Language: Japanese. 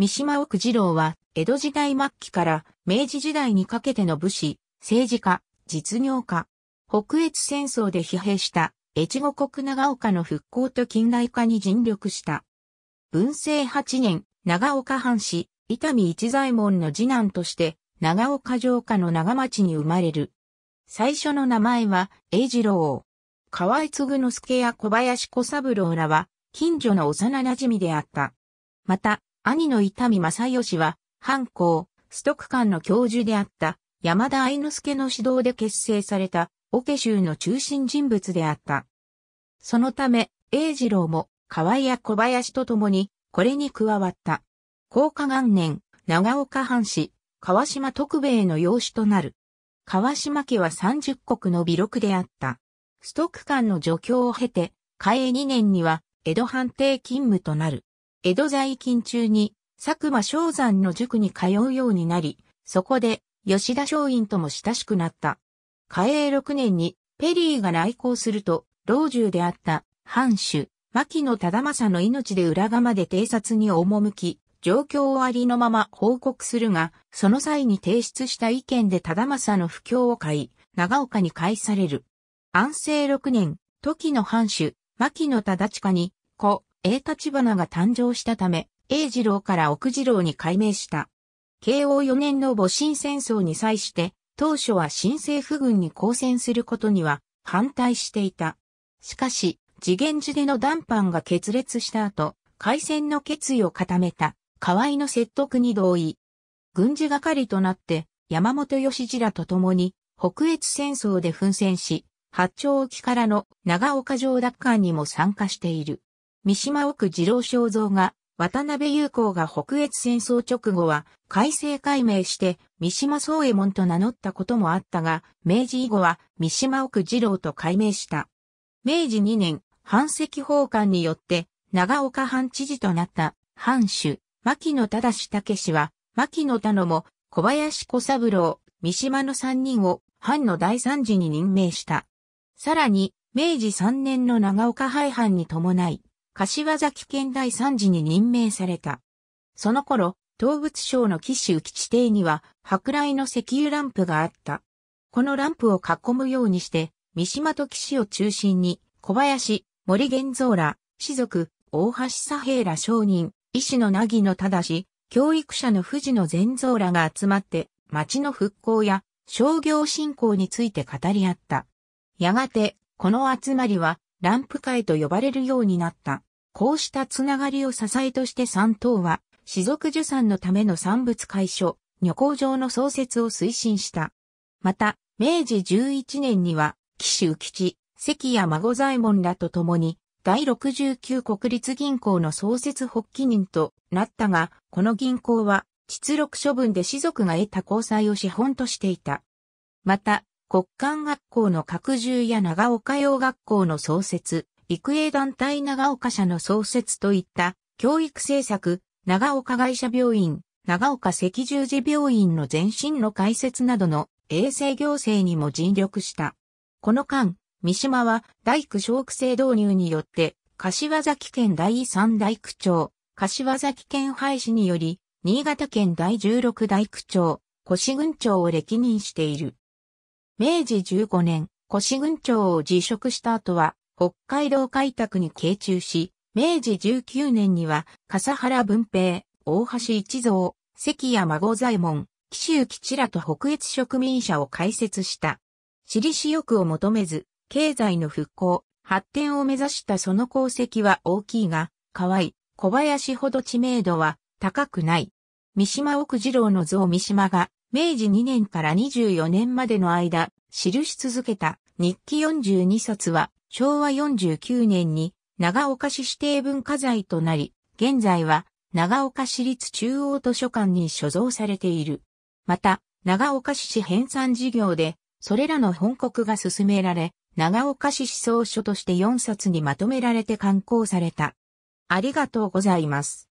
三島奥次郎は、江戸時代末期から明治時代にかけての武士、政治家、実業家、北越戦争で疲弊した越後国長岡の復興と近代化に尽力した。文政八年、長岡藩士、伊丹一左衛門の次男として、長岡城下の長町に生まれる。最初の名前は、英次郎。河合継之助や小林小三郎らは、近所の幼馴染であった。また、兄の伊丹正義は、藩校、ストク館の教授であった、山田愛之助の指導で結成された、オケ州の中心人物であった。そのため、英二郎も、河合や小林と共に、これに加わった。高下元年、長岡藩士、川島徳兵衛の養子となる。川島家は三十国の微録であった。ストック館の助教を経て、嘉永2年には、江戸藩邸勤務となる。江戸在勤中に佐久間昭山の塾に通うようになり、そこで吉田松陰とも親しくなった。嘉永6年にペリーが来航すると、老中であった藩主、牧野忠政の命で裏釜で偵察に赴き、状況をありのまま報告するが、その際に提出した意見で忠政の不況を買い、長岡に返される。安政6年、時の藩主、牧野忠親に、子、A 立花が誕生したため、A 次郎から奥次郎に改名した。慶応4年の戊辰戦争に際して、当初は新政府軍に抗戦することには反対していた。しかし、次元寺での談判が決裂した後、開戦の決意を固めた、河合の説得に同意。軍事係となって、山本義次らと共に、北越戦争で奮戦し、八丁沖からの長岡城奪還にも参加している。三島奥二郎肖像が、渡辺友好が北越戦争直後は、改正改名して、三島宗衛門と名乗ったこともあったが、明治以後は三島奥二郎と改名した。明治2年、藩赤法官によって、長岡藩知事となった、藩主、牧野忠武氏は、牧野田野も、小林小三郎、三島の三人を、藩の大三次に任命した。さらに、明治3年の長岡廃藩に伴い、柏崎県第三次に任命された。その頃、東仏省の騎士浮地邸には、舶来の石油ランプがあった。このランプを囲むようにして、三島と岸を中心に、小林、森玄蔵ら、士族、大橋佐平ら商人、医師の凪の正、教育者の藤野善蔵らが集まって、町の復興や商業振興について語り合った。やがて、この集まりは、ランプ会と呼ばれるようになった。こうしたつながりを支えとして三党は、士族受産のための産物解消、女工場の創設を推進した。また、明治11年には、岸宇吉、関谷孫左衛門らと共に、第69国立銀行の創設発起人となったが、この銀行は、実録処分で士族が得た交際を資本としていた。また、国間学校の拡充や長岡洋学校の創設、育英団体長岡社の創設といった教育政策、長岡会社病院、長岡赤十字病院の前身の開設などの衛生行政にも尽力した。この間、三島は大工小区制導入によって、柏崎県第3大区長、柏崎県廃止により、新潟県第16大区長、越郡長を歴任している。明治15年、越郡長を辞職した後は、北海道開拓に傾注し、明治19年には、笠原文平、大橋一蔵、関谷孫左衛門、紀州吉らと北越植民者を開設した。私利私欲を求めず、経済の復興、発展を目指したその功績は大きいが、河合、小林ほど知名度は高くない。三島奥次郎の像三島が明治2年から24年までの間、記し続けた日記42冊は昭和49年に長岡市指定文化財となり、現在は長岡市立中央図書館に所蔵されている。また、長岡市市編纂事業で、それらの本国が進められ、長岡市思想書として4冊にまとめられて刊行された。ありがとうございます。